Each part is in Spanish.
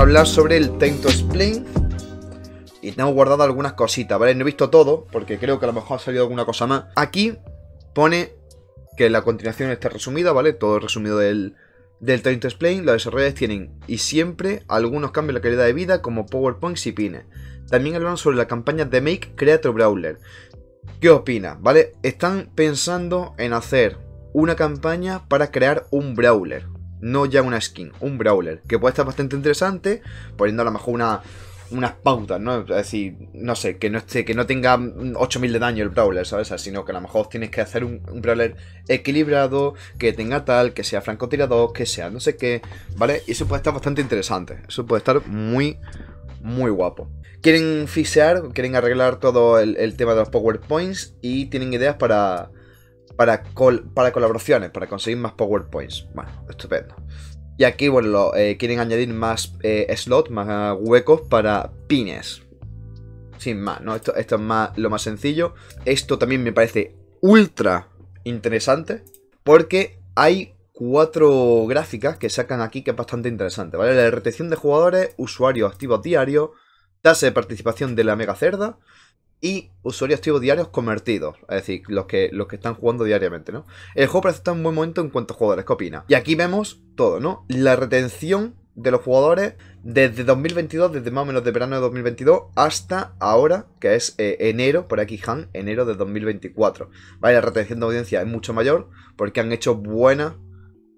hablar sobre el Tento explain Y tengo guardado algunas cositas, ¿vale? No he visto todo, porque creo que a lo mejor ha salido alguna cosa más. Aquí pone que la continuación está resumida, ¿vale? Todo resumido del, del Time to Explain, los desarrolladores tienen y siempre algunos cambios en la calidad de vida como PowerPoints y pines. También hablan sobre la campaña de Make Creator Brawler. ¿Qué opina? ¿Vale? Están pensando en hacer una campaña para crear un Brawler no ya una skin, un brawler, que puede estar bastante interesante, poniendo a lo mejor una, unas pautas, ¿no? Es decir, no sé, que no esté, que no tenga 8000 de daño el brawler, ¿sabes? sino que a lo mejor tienes que hacer un, brawler equilibrado, que tenga tal, que sea francotirador, que sea no sé qué, ¿vale? Y eso puede estar bastante interesante, eso puede estar muy, muy guapo. Quieren fixear, quieren arreglar todo el, el tema de los PowerPoints y tienen ideas para para, para colaboraciones, para conseguir más PowerPoints. Bueno, estupendo. Y aquí, bueno, eh, quieren añadir más eh, slots, más huecos para pines. Sin más, ¿no? Esto, es más, lo más sencillo. Esto también me parece ultra interesante porque hay cuatro gráficas que sacan aquí que es bastante interesante, ¿vale? La retención de jugadores, usuarios activos diarios, tasa de participación de la mega cerda, y usuarios activos diarios convertidos, es decir, los que, los que están jugando diariamente, ¿no? El juego parece estar en buen momento en cuanto a jugadores, ¿qué opina? Y aquí vemos todo, ¿no? La retención de los jugadores desde 2022, desde más o menos de verano de 2022 hasta ahora, que es eh, enero, por aquí Han, enero de 2024. Vale, la retención de audiencia es mucho mayor porque han hecho buenas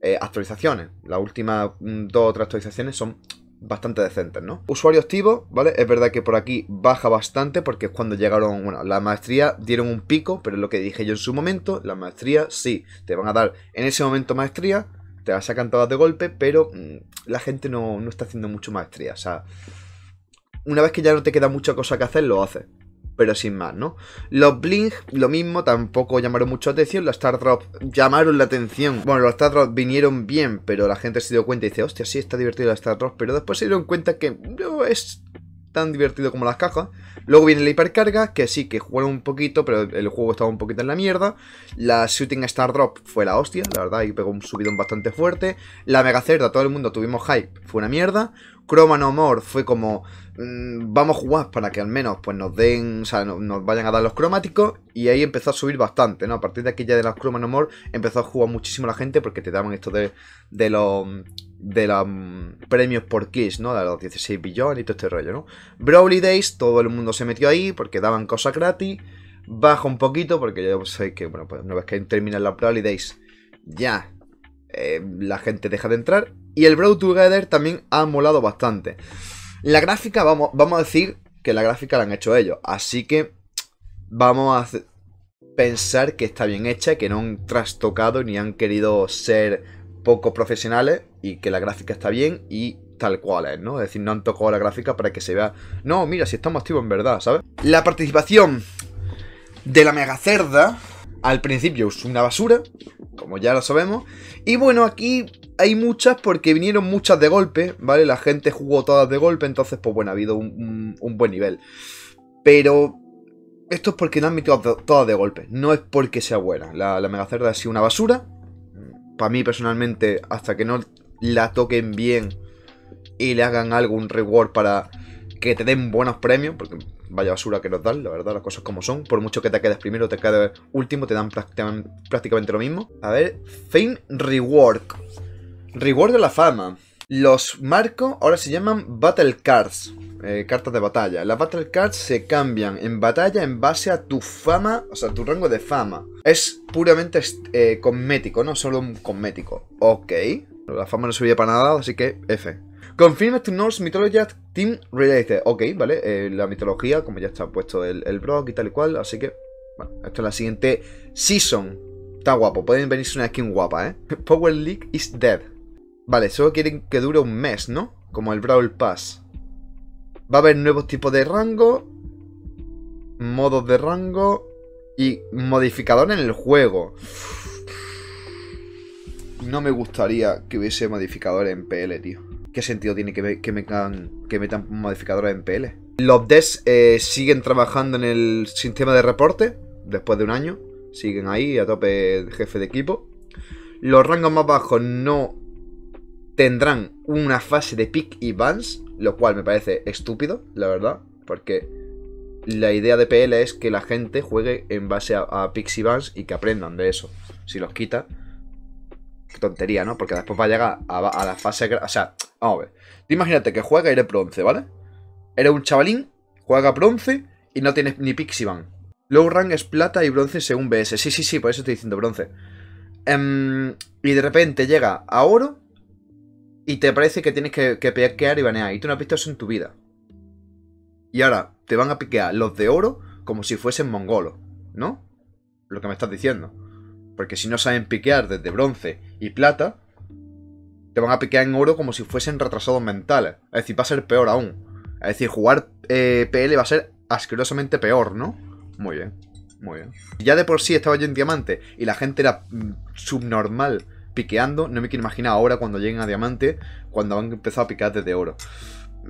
eh, actualizaciones. Las últimas mm, dos o tres actualizaciones son bastante decentes, ¿no? Usuario activo, ¿vale? Es verdad que por aquí baja bastante porque es cuando llegaron, bueno, la maestría dieron un pico, pero es lo que dije yo en su momento, la maestría sí, te van a dar en ese momento maestría, te vas a todas de golpe, pero mm, la gente no, no está haciendo mucho maestría, o sea, una vez que ya no te queda mucha cosa que hacer, lo haces pero sin más, ¿no? Los bling, lo mismo, tampoco llamaron mucho atención. Los Drop llamaron la atención. Bueno, los Drop vinieron bien, pero la gente se dio cuenta y dice, hostia, sí está divertido Star Drop, pero después se dieron cuenta que no es tan divertido como las cajas. Luego viene la hipercarga, que sí, que jugaron un poquito, pero el juego estaba un poquito en la mierda. La Shooting Star Drop fue la hostia, la verdad, y pegó un subidón bastante fuerte. La Mega Cerda, todo el mundo tuvimos hype, fue una mierda. Chroma No More fue como mm, vamos a jugar para que al menos pues nos den, o sea, nos vayan a dar los cromáticos y ahí empezó a subir bastante, ¿no? A partir de aquella de las Chroma No More empezó a jugar muchísimo la gente porque te daban esto de, los de los mm, premios por Kiss, ¿no? De los 16 billones y todo este rollo, ¿no? Brawly Days, todo el mundo se metió ahí porque daban cosas gratis. Baja un poquito porque ya sé que, bueno, pues una vez que terminan la Brawly Days, ya eh, la gente deja de entrar. Y el Brow Together también ha molado bastante. La gráfica, vamos, vamos a decir que la gráfica la han hecho ellos. Así que vamos a pensar que está bien hecha, que no han trastocado ni han querido ser poco profesionales y que la gráfica está bien y tal cual es, ¿no? Es decir, no han tocado la gráfica para que se vea, no, mira, si estamos activos en verdad, ¿sabes? La participación de la mega cerda al principio es una basura, como ya lo sabemos. Y bueno, aquí hay muchas porque vinieron muchas de golpe, ¿vale? La gente jugó todas de golpe, entonces pues bueno, ha habido un, buen nivel. Pero esto es porque no han metido todas de golpe, no es porque sea buena. La, Mega cerda ha sido una basura. Para mí personalmente, hasta que no la toquen bien y le hagan algo, un reward para que te den buenos premios, porque vaya basura que nos dan, la verdad, las cosas como son. Por mucho que te quedes primero, o te quedes último, te dan, prácticamente lo mismo. A ver, Fame Reward. Reward de la fama. Los marcos ahora se llaman Battle Cards, eh, cartas de batalla. Las Battle Cards se cambian en batalla en base a tu fama, o sea, tu rango de fama. Es puramente eh, cosmético, no solo un cosmético. Ok. La fama no subía para nada, así que F. Confirma to Norse Mythology Team Related. Ok, vale. Eh, la mitología, como ya está puesto el, el blog y tal y cual. Así que, bueno, esto es la siguiente season. Está guapo. Pueden venirse una skin guapa, ¿eh? Power League is dead. Vale, solo quieren que dure un mes, ¿no? Como el Brawl Pass. Va a haber nuevos tipos de rango. Modos de rango. Y modificador en el juego. No me gustaría que hubiese modificador en PL, tío. ¿Qué sentido tiene que, me, metan, que metan modificadores en PL? Los deaths eh, siguen trabajando en el sistema de reporte después de un año. Siguen ahí a tope jefe de equipo. Los rangos más bajos no tendrán una fase de pick y bans, lo cual me parece estúpido, la verdad, porque la idea de PL es que la gente juegue en base a, picks y bans y que aprendan de eso. Si los quita, qué tontería, ¿no? Porque después va a llegar a la fase, o sea, Vamos a ver. imagínate que juega y eres bronce, ¿vale? Eres un chavalín, juega bronce y no tienes ni Pixivan. Low rank es plata y bronce según BS. Sí, sí, sí, por eso estoy diciendo bronce. Em, y de repente llega a oro y te parece que tienes que, que piquear y banear. Y tú no has visto eso en tu vida. Y ahora te van a piquear los de oro como si fuesen mongolos, ¿no? Lo que me estás diciendo. Porque si no saben piquear desde bronce y plata, van a piquear en oro como si fuesen retrasados mentales. Es decir, va a ser peor aún. Es decir, jugar eh, PL va a ser asquerosamente peor, ¿no? Muy bien, muy bien. Ya de por sí estaba yo en diamante y la gente era mm, subnormal piqueando. No me quiero imaginar ahora cuando lleguen a diamante, cuando han empezado a picar desde oro.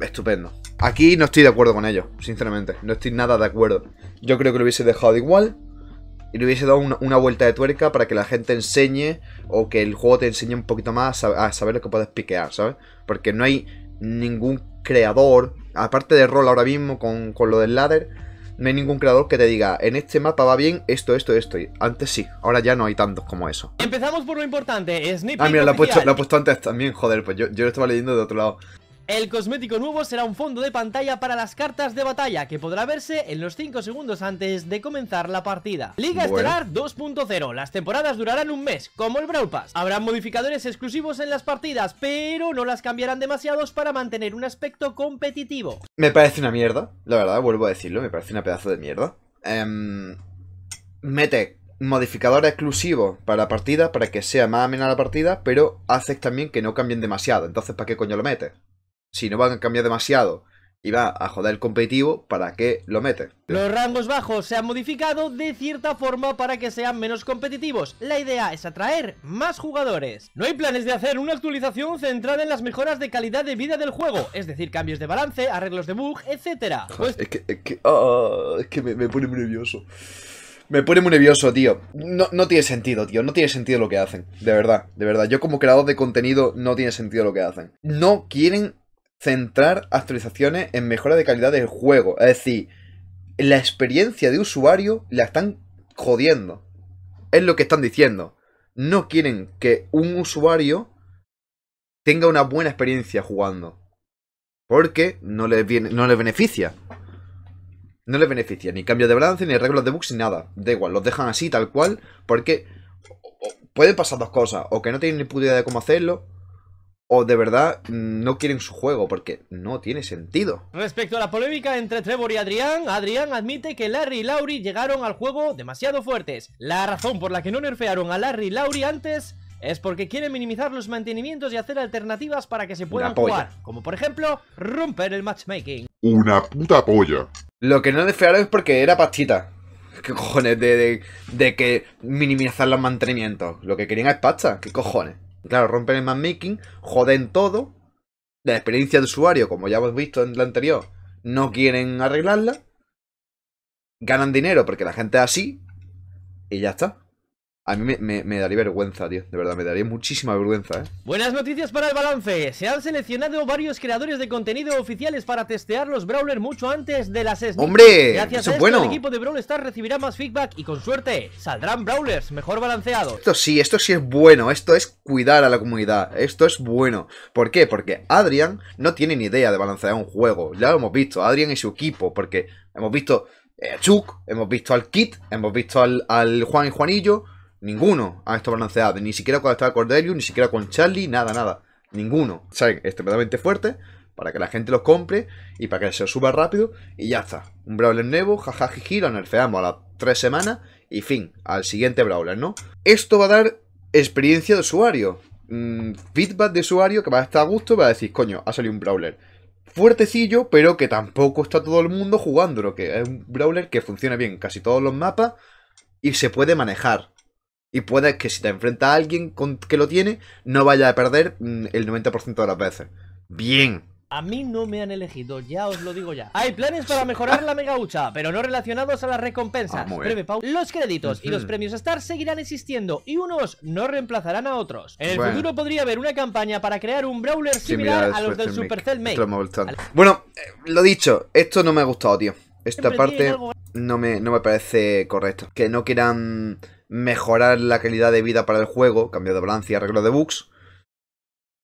Estupendo. Aquí no estoy de acuerdo con ellos, sinceramente. No estoy nada de acuerdo. Yo creo que lo hubiese dejado igual y le hubiese dado una, vuelta de tuerca para que la gente enseñe o que el juego te enseñe un poquito más a, saber lo que puedes piquear, ¿sabes? Porque no hay ningún creador, aparte de rol ahora mismo con, lo del ladder, no hay ningún creador que te diga, en este mapa va bien esto, esto, esto. Antes sí, ahora ya no hay tantos como eso. Empezamos por lo importante, Sniper. Ah, mira, lo ha he puesto antes también, joder, pues yo, yo lo estaba leyendo de otro lado. El cosmético nuevo será un fondo de pantalla para las cartas de batalla que podrá verse en los 5 segundos antes de comenzar la partida. Liga Estelar 2.0. Las temporadas durarán un mes, como el Brawl Pass. Habrán modificadores exclusivos en las partidas, pero no las cambiarán demasiados para mantener un aspecto competitivo. Me parece una mierda, la verdad, vuelvo a decirlo, me parece una pedazo de mierda. Em, mete modificador exclusivo para la partida para que sea más amena la partida, pero hace también que no cambien demasiado. Entonces, ¿para qué coño lo mete? si no van a cambiar demasiado y va a joder el competitivo, ¿para qué lo mete? Los rangos bajos se han modificado de cierta forma para que sean menos competitivos. La idea es atraer más jugadores. No hay planes de hacer una actualización centrada en las mejoras de calidad de vida del juego, es decir, cambios de balance, arreglos de bug, etc. Pues es que, es que, ah, me, pone muy nervioso. Me pone muy nervioso, tío. No, no tiene sentido, tío. No tiene sentido lo que hacen. De verdad, de verdad. Yo como creador de contenido no tiene sentido lo que hacen. No quieren centrar actualizaciones en mejora de calidad del juego. Es decir, la experiencia de usuario la están jodiendo. Es lo que están diciendo. No quieren que un usuario tenga una buena experiencia jugando. Porque no les, viene, no beneficia. No les beneficia ni cambio de balance, ni reglas de bugs, ni nada. Da igual, los dejan así, tal cual. Porque pueden pasar dos cosas. O que no tienen ni puta idea de cómo hacerlo o de verdad no quieren su juego, porque no tiene sentido. Respecto a la polémica entre Trevor y Adrián, Adrián admite que Larry y Lauri llegaron al juego demasiado fuertes. La razón por la que no nerfearon a Larry y Lauri antes es porque quieren minimizar los mantenimientos y hacer alternativas para que se puedan jugar, como por ejemplo romper el matchmaking. Una puta polla. Lo que no nerfearon es porque era pastita. ¿Qué cojones de, de que minimizar los mantenimientos? Lo que querían es pasta. ¿Qué cojones? Claro, rompen el matchmaking, joden todo. La experiencia de usuario, como ya hemos visto en la anterior, no quieren arreglarla. Ganan dinero porque la gente es así. Y ya está. A mí me, daría vergüenza, tío. De verdad, me daría muchísima vergüenza, ¿eh? Buenas noticias para el balance. Se han seleccionado varios creadores de contenido oficiales para testear los Brawlers mucho antes de las ¡Hombre! Gracias a esto, bueno. el equipo de Brawl Stars recibirá más feedback y, con suerte, saldrán Brawlers mejor balanceados. Esto sí, esto sí es bueno. Esto es cuidar a la comunidad. Esto es bueno. ¿Por qué? Porque Adrian no tiene ni idea de balancear un juego. Ya lo hemos visto. Adrian y su equipo. Porque hemos visto a eh, Chuck hemos visto al Kit, hemos visto al, al Juan y Juanillo Ninguno ha estado balanceado. Ni siquiera con estaba Cordelius, ni siquiera con Charlie, nada, nada. Ninguno. es extremadamente fuerte para que la gente los compre y para que se suba rápido y ya está. Un Brawler nuevo, jajajiji, lo nerfeamos a las tres semanas y fin, al siguiente Brawler, ¿no? Esto va a dar experiencia de usuario, mm, feedback de usuario que va a estar a gusto y va a decir, coño, ha salido un Brawler fuertecillo, pero que tampoco está todo el mundo jugándolo, que es un Brawler que funciona bien en casi todos los mapas y se puede manejar. Y puedes que si te enfrenta a alguien que lo tiene, no vaya a perder mm, el 90% de las veces. Bien. A mí no me han elegido, ya os lo digo ya. Hay planes para mejorar la mega hucha, pero no relacionados a las recompensas. Ah, los créditos y los premios Star seguirán existiendo y unos no reemplazarán a otros. En el futuro podría haber una campaña para crear un brawler similar a los del este Supercell Make. Bueno, eh, lo dicho, esto no me ha gustado, tío. Esta parte no, me, no me parece correcto. Que no quieran mejorar la calidad de vida para el juego, cambio de balance y arreglo de bugs.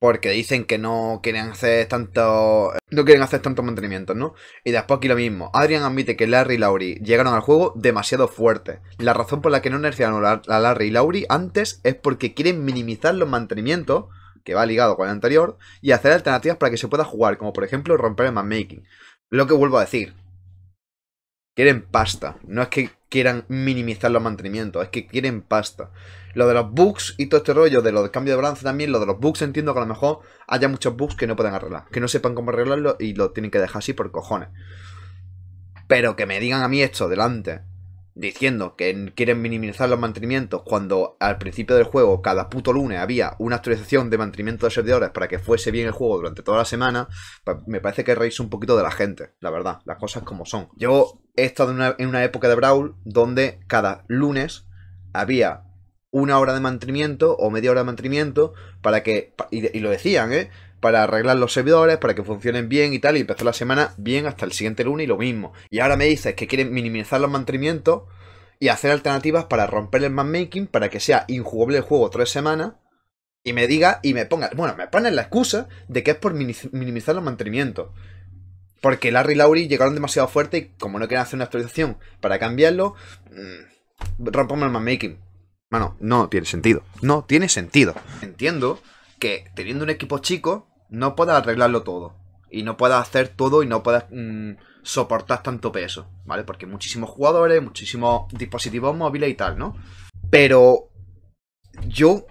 Porque dicen que no quieren hacer tanto. No quieren hacer tantos mantenimientos, ¿no? Y después aquí lo mismo. Adrian admite que Larry y Lauri llegaron al juego demasiado fuerte. La razón por la que no nerfearon a Larry y Lauri antes es porque quieren minimizar los mantenimientos, que va ligado con el anterior, y hacer alternativas para que se pueda jugar, como por ejemplo romper el matchmaking. Lo que vuelvo a decir, Quieren pasta. No es que quieran minimizar los mantenimientos, es que quieren pasta. Lo de los bugs y todo este rollo, de los cambios de balance también, lo de los bugs entiendo que a lo mejor haya muchos bugs que no pueden arreglar, que no sepan cómo arreglarlo y lo tienen que dejar así por cojones. Pero que me digan a mí esto delante, diciendo que quieren minimizar los mantenimientos cuando al principio del juego cada puto lunes había una actualización de mantenimiento de servidores para que fuese bien el juego durante toda la semana, pues, me parece que reís un poquito de la gente, la verdad, las cosas como son. Yo he estado en una, época de Brawl donde cada lunes había una hora de mantenimiento o media hora de mantenimiento para que, y, lo decían, ¿eh? Para arreglar los servidores, para que funcionen bien y tal, y empezar la semana bien hasta el siguiente lunes y lo mismo. Y ahora me dices que quieren minimizar los mantenimientos y hacer alternativas para romper el matchmaking, para que sea injugable el juego tres semanas, y me diga y me ponga, bueno, me ponen la excusa de que es por minimizar los mantenimientos. Porque Larry y llegaron demasiado fuerte y como no querían hacer una actualización para cambiarlo, mm, rompemos rompamos el matchmaking. Mano, no tiene sentido. No tiene sentido. Entiendo que teniendo un equipo chico no puedas arreglarlo todo. Y no puedas hacer todo y no puedas mm, soportar tanto peso, ¿vale? Porque muchísimos jugadores, muchísimos dispositivos móviles y tal, ¿no? Pero yo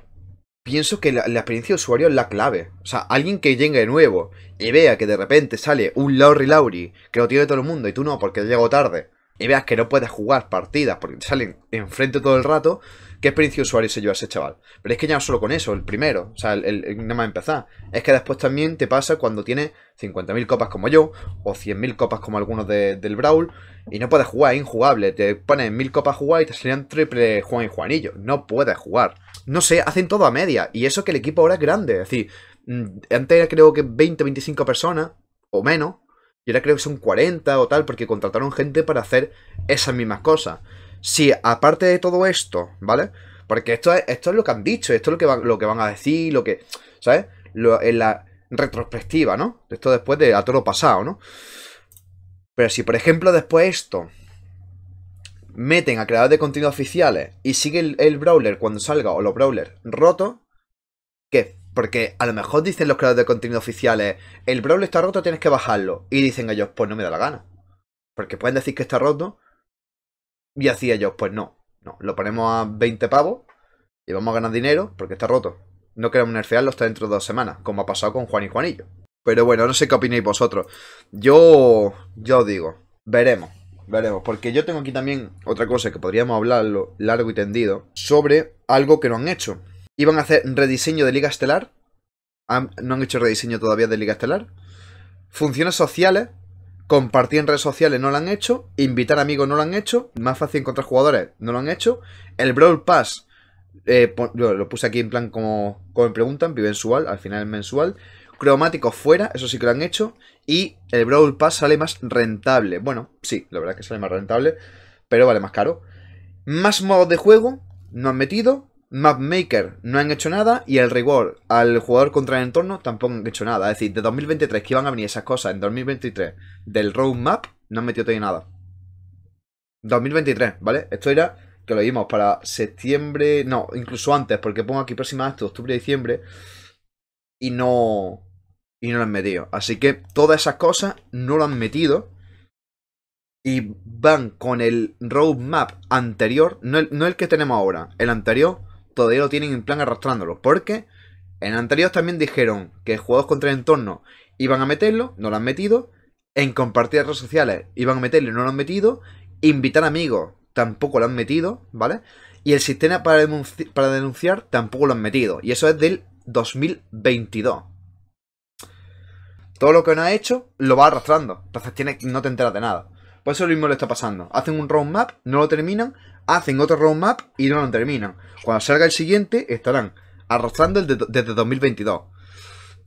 pienso que la, experiencia de usuario es la clave. O sea, alguien que llegue de nuevo y vea que de repente sale un Lauri Lauri que lo tiene todo el mundo y tú no porque llego tarde y veas que no puedes jugar partidas porque te salen enfrente todo el rato, ¿qué experiencia de usuario se lleva ese chaval? Pero es que ya no solo con eso, el primero, o sea, el, nada más empezar. Es que después también te pasa cuando tienes 50.000 copas como yo, o 100.000 copas como algunos del Brawl, y no puedes jugar, es injugable. Te pones 1.000 copas a jugar y te salían triple Juan y Juanillo. No puedes jugar no sé, hacen todo a media. Y eso que el equipo ahora es grande. Es decir, mm, antes era creo que 20, 25 personas o menos. Y ahora creo que son 40 o tal, porque contrataron gente para hacer esas mismas cosas. Si aparte de todo esto, ¿vale? Porque esto es, esto es lo que han dicho, esto es lo que, van, lo que van a decir, lo que. ¿Sabes? en la retrospectiva, ¿no? Esto después de a todo lo pasado, ¿no? Pero si, por ejemplo, después esto meten a creadores de contenido oficiales y siguen el, brawler cuando salga o los brawlers rotos, ¿qué? Porque a lo mejor dicen los creadores de contenido oficiales, el brawler está roto, tienes que bajarlo. Y dicen ellos, pues no me da la gana. Porque pueden decir que está roto. Y así ellos, pues no. No, lo ponemos a 20 pavos y vamos a ganar dinero porque está roto. No queremos nerfearlo hasta dentro de dos semanas, como ha pasado con Juan y Juanillo. Pero bueno, no sé qué opináis vosotros. Yo. Yo digo, veremos veremos. Porque yo tengo aquí también otra cosa que podríamos hablarlo largo y tendido sobre algo que no han hecho. Iban a hacer rediseño de Liga Estelar. no han hecho rediseño todavía de Liga Estelar. Funciones sociales. Compartir en redes sociales no lo han hecho. Invitar amigos no lo han hecho. Más fácil encontrar jugadores no lo han hecho. El Brawl Pass. Eh, lo, puse aquí en plan como, como preguntan, mensual al final es mensual cromáticos fuera, eso sí que lo han hecho, y el Brawl Pass sale más rentable. Bueno, sí, la verdad es que sale más rentable, pero vale más caro. Más modos de juego no han metido, Mapmaker no han hecho nada y el reward al jugador contra el entorno tampoco han hecho nada. Es decir, de 2023 que iban a venir esas cosas en 2023 del map no han metido todavía nada. 2023, ¿vale? Esto era que lo vimos para septiembre, no, incluso antes, porque pongo aquí próxima acto, octubre, diciembre y no y no lo han metido. Así que todas esas cosas no lo han metido y van con el roadmap anterior, no el, el que tenemos ahora, el anterior todavía lo tienen en plan arrastrándolo. Porque en anterior también dijeron que juegos contra el entorno iban a meterlo, no lo han metido. En compartir redes sociales iban a meterlo, no lo han metido. Invitar amigos tampoco lo han metido, ¿vale? Y el sistema para, para denunciar tampoco lo han metido. Y eso es del 2022. Todo lo que no ha hecho lo va arrastrando. Entonces tiene, no te enteras de nada. Pues eso lo mismo le está pasando. Hacen un roadmap, no lo terminan. Hacen otro roadmap y no lo terminan. Cuando salga el siguiente, estarán arrastrando el desde 2022.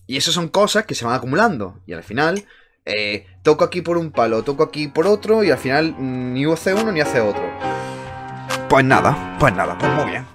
Y esas son cosas que se van acumulando. Y al final, eh, toco aquí por un palo, toco aquí por otro. Y al final, mm, ni hace uno ni hace otro. Pues nada, pues nada, pues muy bien.